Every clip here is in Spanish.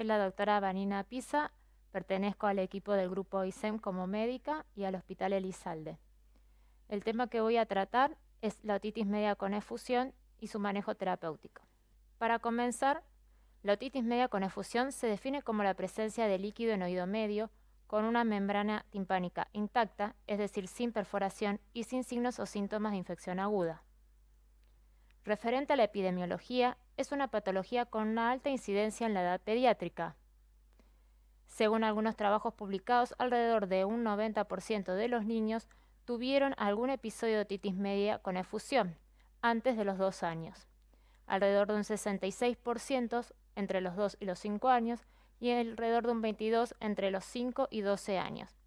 Soy la doctora Vanina Pisa, pertenezco al equipo del grupo ISEM como médica y al Hospital Elizalde. El tema que voy a tratar es la otitis media con efusión y su manejo terapéutico. Para comenzar, la otitis media con efusión se define como la presencia de líquido en oído medio con una membrana timpánica intacta, es decir, sin perforación y sin signos o síntomas de infección aguda referente a la epidemiología, es una patología con una alta incidencia en la edad pediátrica. Según algunos trabajos publicados, alrededor de un 90% de los niños tuvieron algún episodio de otitis media con efusión antes de los dos años, alrededor de un 66% entre los 2 y los 5 años y alrededor de un 22% entre los 5 y 12 años.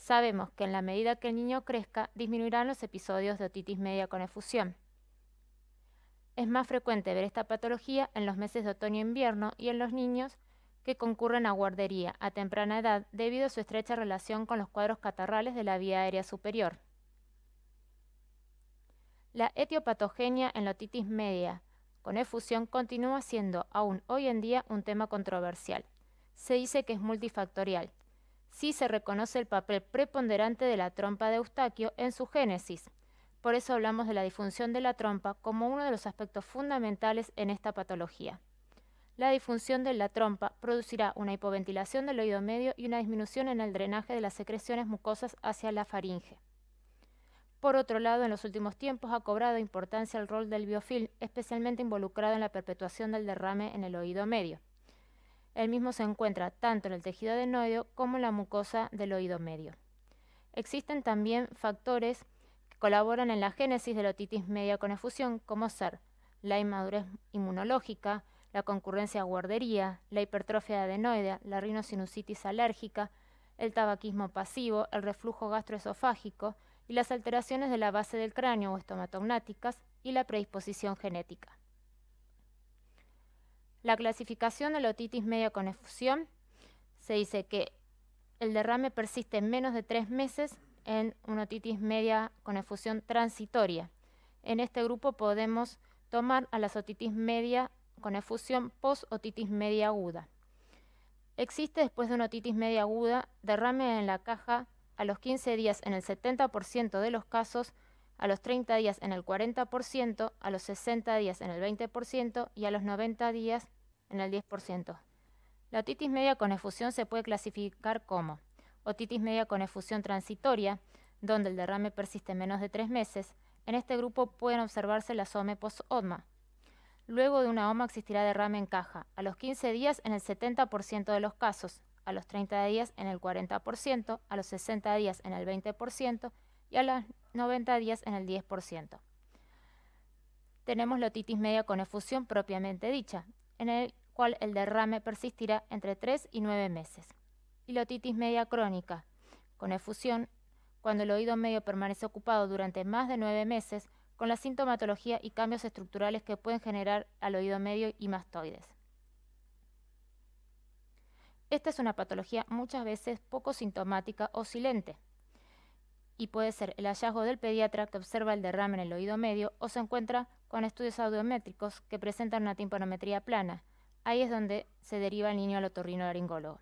Sabemos que en la medida que el niño crezca, disminuirán los episodios de otitis media con efusión. Es más frecuente ver esta patología en los meses de otoño e invierno y en los niños que concurren a guardería a temprana edad debido a su estrecha relación con los cuadros catarrales de la vía aérea superior. La etiopatogenia en la otitis media con efusión continúa siendo aún hoy en día un tema controversial. Se dice que es multifactorial, sí se reconoce el papel preponderante de la trompa de Eustaquio en su génesis. Por eso hablamos de la disfunción de la trompa como uno de los aspectos fundamentales en esta patología. La disfunción de la trompa producirá una hipoventilación del oído medio y una disminución en el drenaje de las secreciones mucosas hacia la faringe. Por otro lado, en los últimos tiempos ha cobrado importancia el rol del biofilm, especialmente involucrado en la perpetuación del derrame en el oído medio. El mismo se encuentra tanto en el tejido adenoideo como en la mucosa del oído medio. Existen también factores que colaboran en la génesis de la otitis media con efusión, como ser la inmadurez inmunológica, la concurrencia a guardería, la hipertrofia adenoidea, la rinosinusitis alérgica, el tabaquismo pasivo, el reflujo gastroesofágico y las alteraciones de la base del cráneo o estomatognáticas y la predisposición genética. La clasificación de la otitis media con efusión se dice que el derrame persiste en menos de tres meses en una otitis media con efusión transitoria. En este grupo podemos tomar a la otitis media con efusión post-otitis media aguda. Existe después de una otitis media aguda derrame en la caja a los 15 días en el 70% de los casos a los 30 días en el 40%, a los 60 días en el 20% y a los 90 días en el 10%. La otitis media con efusión se puede clasificar como otitis media con efusión transitoria, donde el derrame persiste menos de tres meses. En este grupo pueden observarse las OME post-ODMA. Luego de una OMA existirá derrame en caja, a los 15 días en el 70% de los casos, a los 30 días en el 40%, a los 60 días en el 20% y a los 90 días en el 10%. Tenemos lotitis media con efusión propiamente dicha, en el cual el derrame persistirá entre 3 y 9 meses. Y lotitis media crónica con efusión cuando el oído medio permanece ocupado durante más de 9 meses con la sintomatología y cambios estructurales que pueden generar al oído medio y mastoides. Esta es una patología muchas veces poco sintomática o silente, y puede ser el hallazgo del pediatra que observa el derrame en el oído medio o se encuentra con estudios audiométricos que presentan una timpanometría plana. Ahí es donde se deriva el niño al otorrinolaringólogo.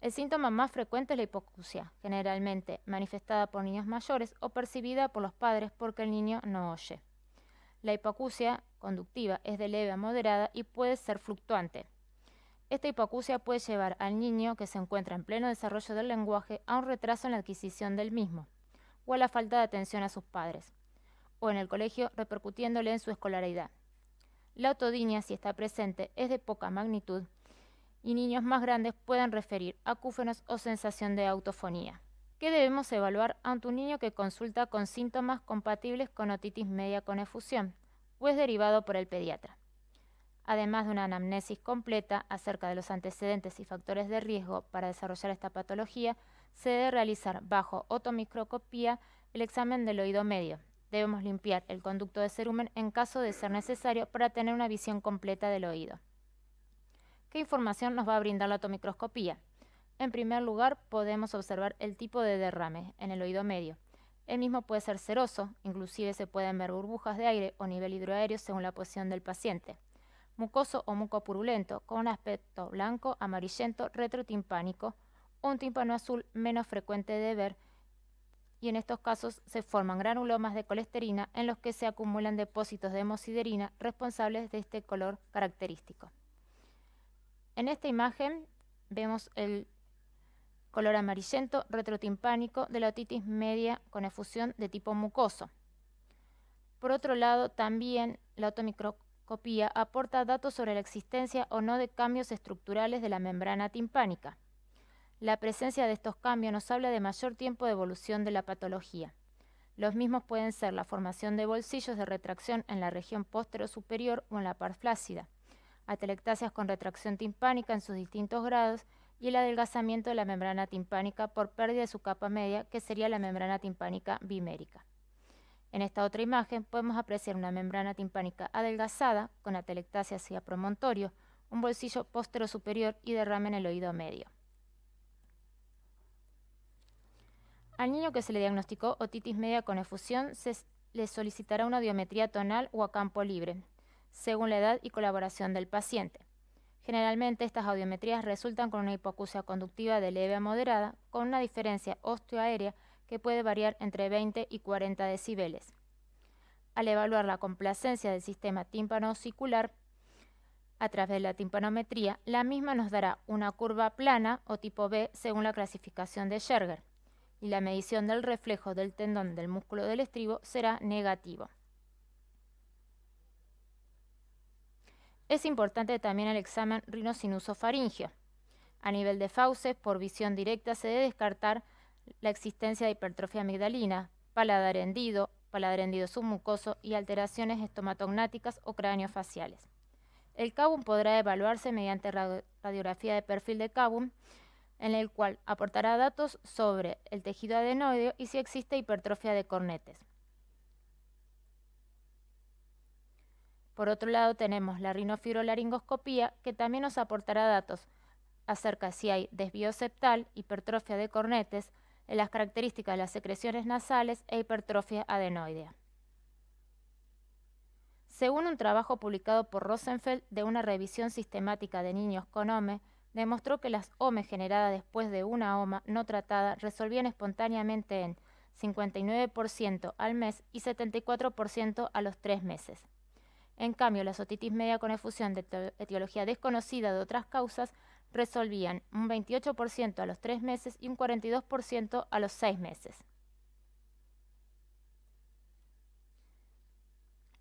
El síntoma más frecuente es la hipocucia, generalmente manifestada por niños mayores o percibida por los padres porque el niño no oye. La hipocucia conductiva es de leve a moderada y puede ser fluctuante. Esta hipocucia puede llevar al niño que se encuentra en pleno desarrollo del lenguaje a un retraso en la adquisición del mismo o a la falta de atención a sus padres, o en el colegio repercutiéndole en su escolaridad. La otodinia, si está presente, es de poca magnitud y niños más grandes pueden referir acúfenos o sensación de autofonía. ¿Qué debemos evaluar ante un niño que consulta con síntomas compatibles con otitis media con efusión o es derivado por el pediatra? Además de una anamnesis completa acerca de los antecedentes y factores de riesgo para desarrollar esta patología, se debe realizar bajo otomicroscopía el examen del oído medio. Debemos limpiar el conducto de cerumen en caso de ser necesario para tener una visión completa del oído. ¿Qué información nos va a brindar la otomicroscopía? En primer lugar, podemos observar el tipo de derrame en el oído medio. El mismo puede ser seroso, inclusive se pueden ver burbujas de aire o nivel hidroaéreo según la posición del paciente. Mucoso o mucopurulento, con un aspecto blanco, amarillento, retrotimpánico, un tímpano azul menos frecuente de ver y en estos casos se forman granulomas de colesterina en los que se acumulan depósitos de hemosiderina responsables de este color característico. En esta imagen vemos el color amarillento retrotimpánico de la otitis media con efusión de tipo mucoso. Por otro lado, también la otomicroscopía aporta datos sobre la existencia o no de cambios estructurales de la membrana timpánica. La presencia de estos cambios nos habla de mayor tiempo de evolución de la patología. Los mismos pueden ser la formación de bolsillos de retracción en la región postero superior o en la par flácida, atelectasias con retracción timpánica en sus distintos grados y el adelgazamiento de la membrana timpánica por pérdida de su capa media, que sería la membrana timpánica bimérica. En esta otra imagen podemos apreciar una membrana timpánica adelgazada con atelectasia hacia promontorio, un bolsillo postero superior y derrame en el oído medio. Al niño que se le diagnosticó otitis media con efusión se le solicitará una audiometría tonal o a campo libre, según la edad y colaboración del paciente. Generalmente estas audiometrías resultan con una hipoacusia conductiva de leve a moderada, con una diferencia osteoaérea que puede variar entre 20 y 40 decibeles. Al evaluar la complacencia del sistema tímpano-osicular a través de la timpanometría, la misma nos dará una curva plana o tipo B según la clasificación de Scherger y la medición del reflejo del tendón del músculo del estribo será negativo. Es importante también el examen rinosinusofaringio. A nivel de fauces, por visión directa se debe descartar la existencia de hipertrofia amigdalina, paladar hendido, paladar hendido submucoso y alteraciones estomatognáticas o craneofaciales. El cabum podrá evaluarse mediante radiografía de perfil de cabum en el cual aportará datos sobre el tejido adenoideo y si existe hipertrofia de cornetes. Por otro lado tenemos la rinofibrolaringoscopía que también nos aportará datos acerca si hay desvío septal, hipertrofia de cornetes, en las características de las secreciones nasales e hipertrofia adenoidea. Según un trabajo publicado por Rosenfeld de una revisión sistemática de niños con OME, demostró que las OME generadas después de una OMA no tratada resolvían espontáneamente en 59% al mes y 74% a los tres meses. En cambio, la otitis media con efusión de etiología desconocida de otras causas resolvían un 28% a los tres meses y un 42% a los seis meses.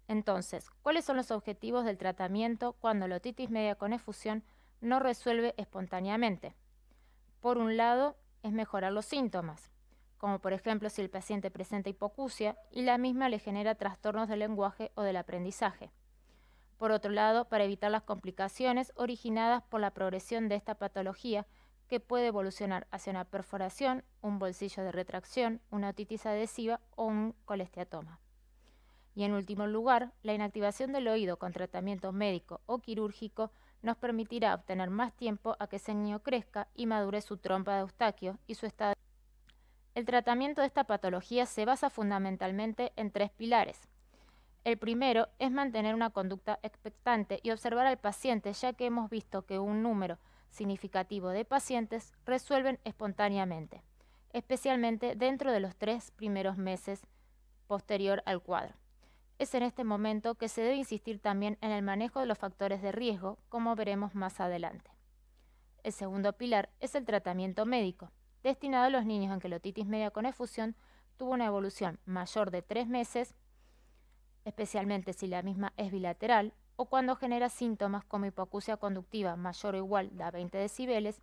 Entonces, ¿cuáles son los objetivos del tratamiento cuando la otitis media con efusión no resuelve espontáneamente. Por un lado, es mejorar los síntomas, como por ejemplo si el paciente presenta hipocucia y la misma le genera trastornos del lenguaje o del aprendizaje. Por otro lado, para evitar las complicaciones originadas por la progresión de esta patología, que puede evolucionar hacia una perforación, un bolsillo de retracción, una otitis adhesiva o un colesteatoma. Y en último lugar, la inactivación del oído con tratamiento médico o quirúrgico nos permitirá obtener más tiempo a que ese niño crezca y madure su trompa de eustaquio y su estado. El tratamiento de esta patología se basa fundamentalmente en tres pilares. El primero es mantener una conducta expectante y observar al paciente, ya que hemos visto que un número significativo de pacientes resuelven espontáneamente, especialmente dentro de los tres primeros meses posterior al cuadro. Es en este momento que se debe insistir también en el manejo de los factores de riesgo, como veremos más adelante. El segundo pilar es el tratamiento médico, destinado a los niños en que la otitis media con efusión tuvo una evolución mayor de tres meses, especialmente si la misma es bilateral o cuando genera síntomas como hipoacusia conductiva mayor o igual a 20 decibeles,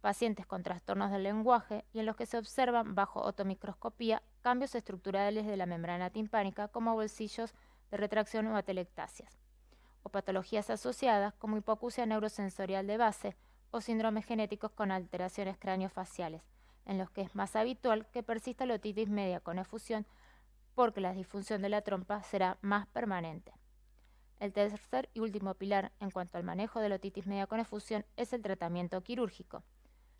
pacientes con trastornos del lenguaje y en los que se observan bajo otomicroscopía cambios estructurales de la membrana timpánica como bolsillos de retracción o atelectasias, o patologías asociadas como hipocusia neurosensorial de base o síndromes genéticos con alteraciones craneofaciales, en los que es más habitual que persista la otitis media con efusión porque la disfunción de la trompa será más permanente. El tercer y último pilar en cuanto al manejo de la otitis media con efusión es el tratamiento quirúrgico.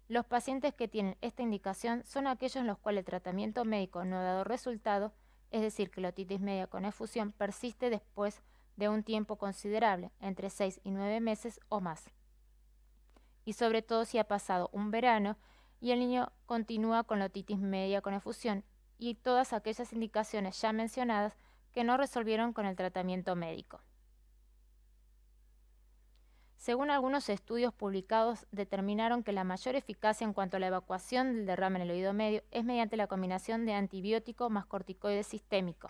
Los pacientes que tienen esta indicación son aquellos en los cuales el tratamiento médico no ha dado resultado, es decir, que la otitis media con efusión persiste después de un tiempo considerable, entre 6 y 9 meses o más. Y sobre todo si ha pasado un verano y el niño continúa con la otitis media con efusión y todas aquellas indicaciones ya mencionadas que no resolvieron con el tratamiento médico según algunos estudios publicados, determinaron que la mayor eficacia en cuanto a la evacuación del derrame en el oído medio es mediante la combinación de antibiótico más corticoide sistémico.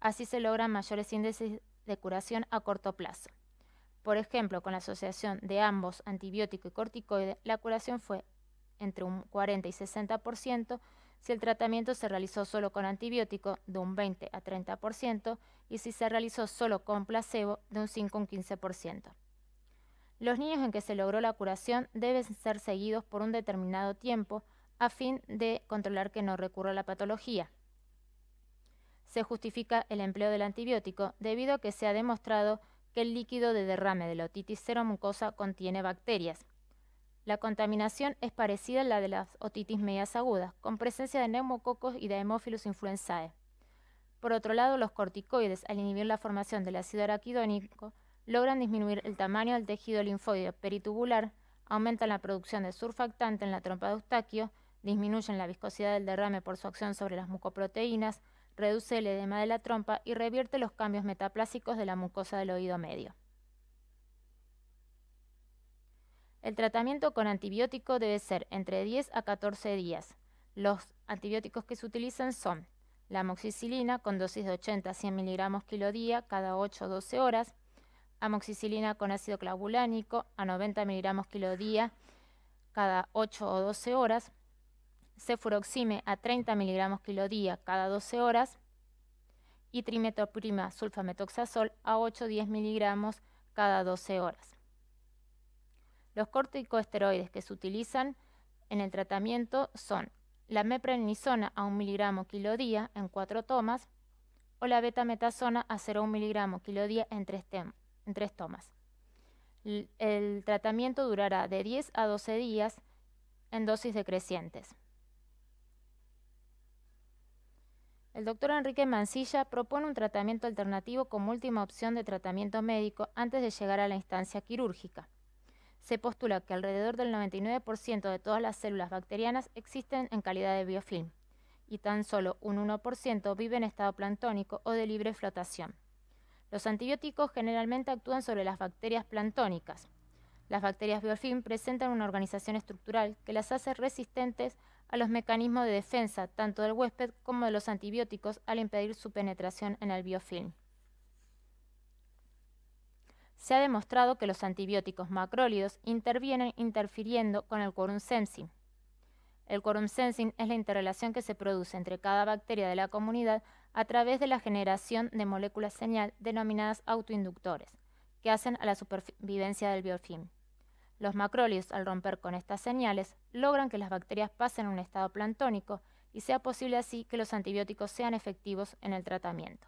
Así se logran mayores índices de curación a corto plazo. Por ejemplo, con la asociación de ambos antibiótico y corticoide, la curación fue entre un 40 y 60% si el tratamiento se realizó solo con antibiótico, de un 20 a 30%, y si se realizó solo con placebo, de un 5 a un 15%. Los niños en que se logró la curación deben ser seguidos por un determinado tiempo a fin de controlar que no recurra la patología. Se justifica el empleo del antibiótico debido a que se ha demostrado que el líquido de derrame de la otitis seromucosa contiene bacterias. La contaminación es parecida a la de las otitis medias agudas, con presencia de neumococos y de hemófilos influenzae. Por otro lado, los corticoides, al inhibir la formación del ácido araquidónico, logran disminuir el tamaño del tejido linfoide peritubular, aumentan la producción de surfactante en la trompa de Eustaquio, disminuyen la viscosidad del derrame por su acción sobre las mucoproteínas, reduce el edema de la trompa y revierte los cambios metaplásicos de la mucosa del oído medio. El tratamiento con antibiótico debe ser entre 10 a 14 días. Los antibióticos que se utilizan son la amoxicilina con dosis de 80 a 100 miligramos kilo día cada 8 o 12 horas, amoxicilina con ácido clavulánico a 90 miligramos kilo día cada 8 o 12 horas, cefuroxime a 30 miligramos kilo día cada 12 horas y trimetoprima sulfametoxazol a 8 o 10 miligramos cada 12 horas. Los corticosteroides que se utilizan en el tratamiento son la meprenisona a 1 mg kilo día en 4 tomas o la betametasona a 0,1 mg kilo día en 3 tomas en tres tomas. El tratamiento durará de 10 a 12 días en dosis decrecientes. El doctor Enrique Mancilla propone un tratamiento alternativo como última opción de tratamiento médico antes de llegar a la instancia quirúrgica. Se postula que alrededor del 99% de todas las células bacterianas existen en calidad de biofilm y tan solo un 1% vive en estado planctónico o de libre flotación. Los antibióticos generalmente actúan sobre las bacterias plantónicas. Las bacterias biofilm presentan una organización estructural que las hace resistentes a los mecanismos de defensa tanto del huésped como de los antibióticos al impedir su penetración en el biofilm. Se ha demostrado que los antibióticos macrólidos intervienen interfiriendo con el quorum sensing, el quorum sensing es la interrelación que se produce entre cada bacteria de la comunidad a través de la generación de moléculas señal denominadas autoinductores, que hacen a la supervivencia del biofilm. Los macróleos, al romper con estas señales, logran que las bacterias pasen a un estado plantónico y sea posible así que los antibióticos sean efectivos en el tratamiento.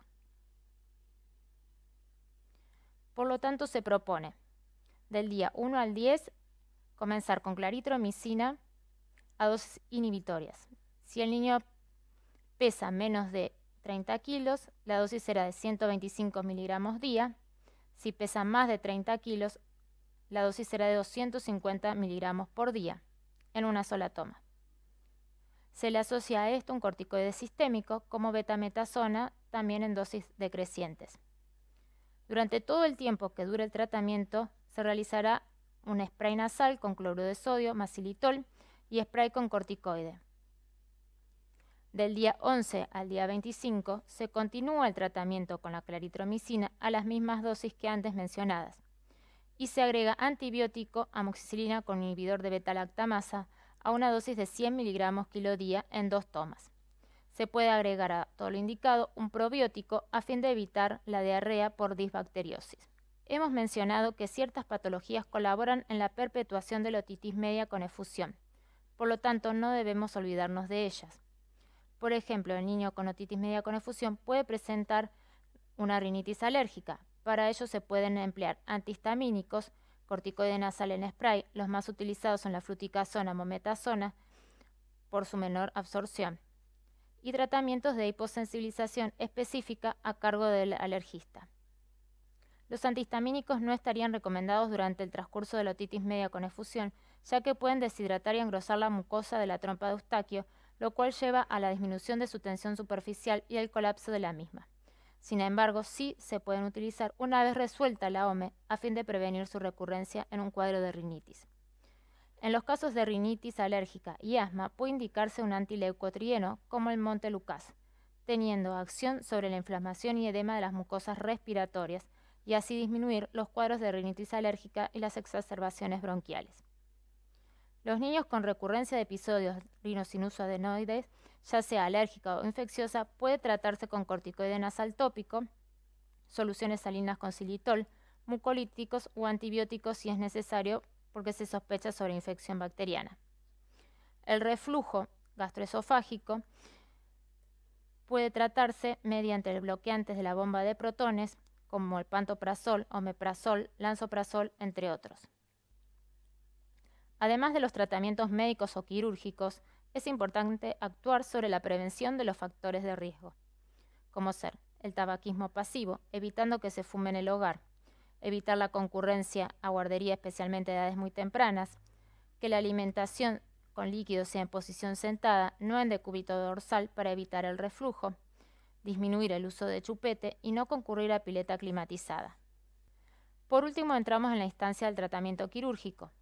Por lo tanto, se propone del día 1 al 10 comenzar con claritromicina, dosis inhibitorias. Si el niño pesa menos de 30 kilos, la dosis será de 125 miligramos día. Si pesa más de 30 kilos, la dosis será de 250 miligramos por día, en una sola toma. Se le asocia a esto un corticoide sistémico como betametasona, también en dosis decrecientes. Durante todo el tiempo que dure el tratamiento, se realizará un spray nasal con cloruro de sodio, macilitol, y spray con corticoide. Del día 11 al día 25 se continúa el tratamiento con la claritromicina a las mismas dosis que antes mencionadas y se agrega antibiótico amoxicilina con inhibidor de beta-lactamasa a una dosis de 100 miligramos kilo día en dos tomas. Se puede agregar a todo lo indicado un probiótico a fin de evitar la diarrea por disbacteriosis. Hemos mencionado que ciertas patologías colaboran en la perpetuación de la otitis media con efusión por lo tanto no debemos olvidarnos de ellas. Por ejemplo, el niño con otitis media con efusión puede presentar una rinitis alérgica. Para ello se pueden emplear antihistamínicos, corticoide nasal en spray, los más utilizados son la fluticasona, mometasona, por su menor absorción, y tratamientos de hiposensibilización específica a cargo del alergista. Los antihistamínicos no estarían recomendados durante el transcurso de la otitis media con efusión, ya que pueden deshidratar y engrosar la mucosa de la trompa de Eustaquio, lo cual lleva a la disminución de su tensión superficial y al colapso de la misma. Sin embargo, sí se pueden utilizar una vez resuelta la OME a fin de prevenir su recurrencia en un cuadro de rinitis. En los casos de rinitis alérgica y asma puede indicarse un antileucotrieno como el Montelucas, teniendo acción sobre la inflamación y edema de las mucosas respiratorias y así disminuir los cuadros de rinitis alérgica y las exacerbaciones bronquiales. Los niños con recurrencia de episodios rinosinusoadenoides, ya sea alérgica o infecciosa, puede tratarse con corticoide nasal tópico, soluciones salinas con xilitol, mucolíticos o antibióticos si es necesario porque se sospecha sobre infección bacteriana. El reflujo gastroesofágico puede tratarse mediante bloqueantes de la bomba de protones como el pantoprazol, omeprazol, lanzoprasol, entre otros. Además de los tratamientos médicos o quirúrgicos, es importante actuar sobre la prevención de los factores de riesgo, como ser el tabaquismo pasivo, evitando que se fume en el hogar, evitar la concurrencia a guardería especialmente a edades muy tempranas, que la alimentación con líquidos sea en posición sentada, no en decúbito dorsal para evitar el reflujo, disminuir el uso de chupete y no concurrir a pileta climatizada. Por último, entramos en la instancia del tratamiento quirúrgico,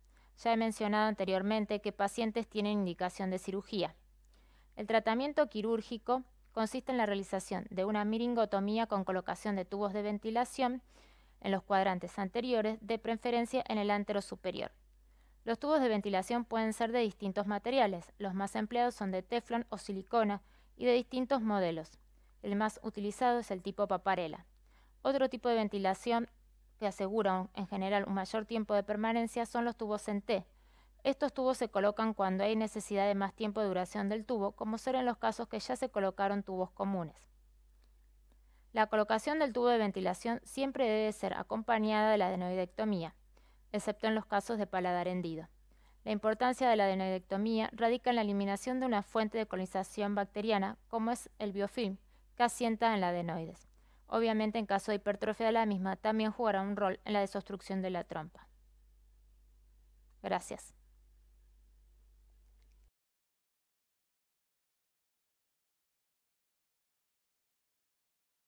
ya he mencionado anteriormente que pacientes tienen indicación de cirugía. El tratamiento quirúrgico consiste en la realización de una miringotomía con colocación de tubos de ventilación en los cuadrantes anteriores, de preferencia en el antero superior. Los tubos de ventilación pueden ser de distintos materiales, los más empleados son de teflón o silicona y de distintos modelos. El más utilizado es el tipo paparela. Otro tipo de ventilación que aseguran en general un mayor tiempo de permanencia son los tubos en T. Estos tubos se colocan cuando hay necesidad de más tiempo de duración del tubo, como serán los casos que ya se colocaron tubos comunes. La colocación del tubo de ventilación siempre debe ser acompañada de la adenoidectomía, excepto en los casos de paladar hendido. La importancia de la adenoidectomía radica en la eliminación de una fuente de colonización bacteriana, como es el biofilm, que asienta en la adenoides. Obviamente, en caso de hipertrofia de la misma, también jugará un rol en la desobstrucción de la trompa. Gracias.